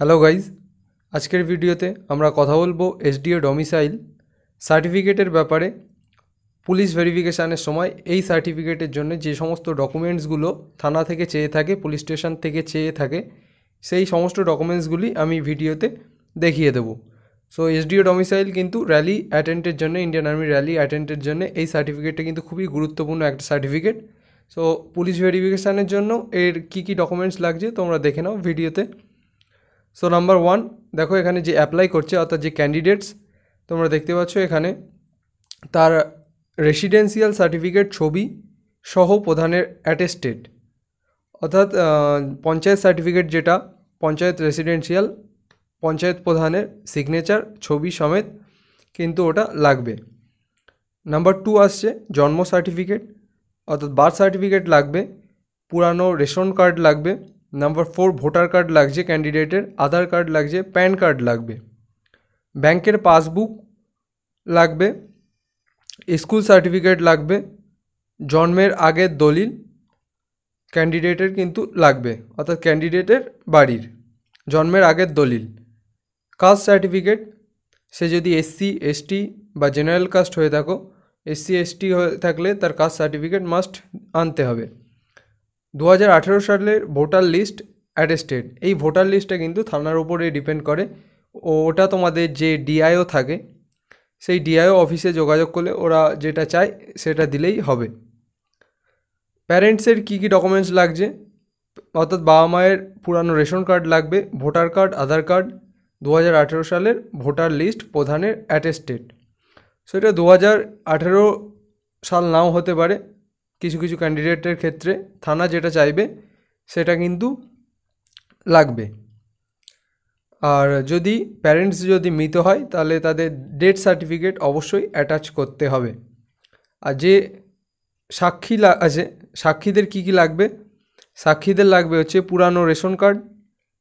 hello guys আজকের ভিডিওতে আমরা কথা বলবো এসডিও ডোমিসাইল সার্টিফিকেটের ব্যাপারে পুলিশ ভেরিফিকেশানের সময় এই সার্টিফিকেটের জন্য যে সমস্ত ডকুমেন্টসগুলো থানা থেকে চেয়ে থাকে পুলিশ স্টেশন থেকে চেয়ে থাকে সেই সমস্ত ডকুমেন্টসগুলি আমি ভিডিওতে দেখিয়ে দেবো সো এসডিও ডোমিসাইল কিন্তু র্যালি অ্যাটেন্ডের জন্য ইন্ডিয়ান আর্মি র্যালি অ্যাটেন্ডের জন্য এই সার্টিফিকেটটা কিন্তু খুবই গুরুত্বপূর্ণ একটা সার্টিফিকেট সো পুলিশ ভেরিফিকেশানের জন্য এর কী কী ডকুমেন্টস লাগছে তোমরা দেখে নাও ভিডিওতে সো নাম্বার ওয়ান দেখো এখানে যে অ্যাপ্লাই করছে অর্থাৎ যে ক্যান্ডিডেটস তোমরা দেখতে পাচ্ছ এখানে তার রেসিডেন্সিয়াল সার্টিফিকেট ছবি সহ প্রধানের অ্যাটেস্টেড অর্থাৎ পঞ্চায়েত সার্টিফিকেট যেটা পঞ্চায়েত রেসিডেন্সিয়াল পঞ্চায়েত প্রধানের সিগনেচার ছবি সমেত কিন্তু ওটা লাগবে নাম্বার টু আসছে জন্ম সার্টিফিকেট অর্থাৎ বার্থ সার্টিফিকেট লাগবে পুরানো রেশন কার্ড লাগবে नंबर 4 वोटर कार्ड লাগবে ক্যান্ডিডেটের আধার কার্ড লাগবে প্যান কার্ড লাগবে ব্যাংকের পাসবুক লাগবে স্কুল সার্টিফিকেট লাগবে জন্মের আগে দলিল ক্যান্ডিডেটের কিন্তু লাগবে অর্থাৎ ক্যান্ডিডেটের বাড়ির জন্মের আগে দলিল কাস্ট সার্টিফিকেট সে যদি এসসি এসটি বা জেনারেল কাস্ট হয়ে থাকে এসসি এসটি হয়ে থাকলে তার কাস্ট সার্টিফিকেট মাস্ট আনতে হবে দু সালের ভোটার লিস্ট অ্যাটেস্টেড এই ভোটার লিস্টটা কিন্তু থানার উপরে ডিপেন্ড করে ও ওটা তোমাদের যে ডিআইও থাকে সেই ডিআইও অফিসে যোগাযোগ করলে ওরা যেটা চায় সেটা দিলেই হবে প্যারেন্টসের কী কী ডকুমেন্টস লাগছে অর্থাৎ বাবা মায়ের পুরানো রেশন কার্ড লাগবে ভোটার কার্ড আধার কার্ড দু সালের ভোটার লিস্ট প্রধানের অ্যাটেস্টেড সেটা দু সাল নাও হতে পারে কিছু কিছু ক্যান্ডিডেটের ক্ষেত্রে থানা যেটা চাইবে সেটা কিন্তু লাগবে আর যদি প্যারেন্টস যদি মৃত হয় তাহলে তাদের ডেথ সার্টিফিকেট অবশ্যই অ্যাটাচ করতে হবে আর যে সাক্ষী আছে সাক্ষীদের কি কি লাগবে সাক্ষীদের লাগবে হচ্ছে পুরানো ration card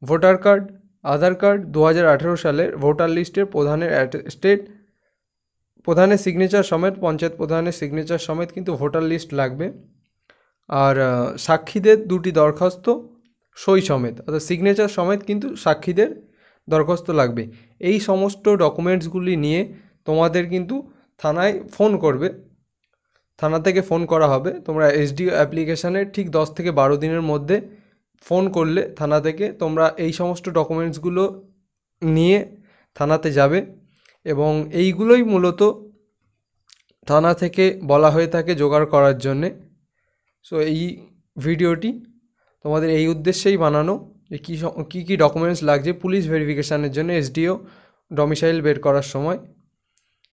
voter card Aadhaar card দু সালের ভোটার লিস্টের প্রধানের স্টেট প্রধানের সিগনেচার সমেত পঞ্চায়েত প্রধানের সিগনেচার সমেত কিন্তু ভোটার লিস্ট লাগবে আর সাক্ষীদের দুটি দরখাস্ত সই সমেত অর্থাৎ সিগনেচার সমেত কিন্তু সাক্ষীদের দরখাস্ত লাগবে এই সমস্ত ডকুমেন্টসগুলি নিয়ে তোমাদের কিন্তু থানায় ফোন করবে থানা থেকে ফোন করা হবে তোমরা এসডিও অ্যাপ্লিকেশানে ঠিক দশ থেকে বারো দিনের মধ্যে ফোন করলে থানা থেকে তোমরা এই সমস্ত ডকুমেন্টসগুলো নিয়ে থানাতে যাবে এবং এইগুলোই মূলত থানা থেকে বলা হয়ে থাকে জোগাড় করার জন্যে সো এই ভিডিওটি তোমাদের এই উদ্দেশ্যেই বানানো যে কী কী ডকুমেন্টস লাগছে পুলিশ ভেরিফিকেশানের জন্য এসডিও ডমিসাইল বের করার সময়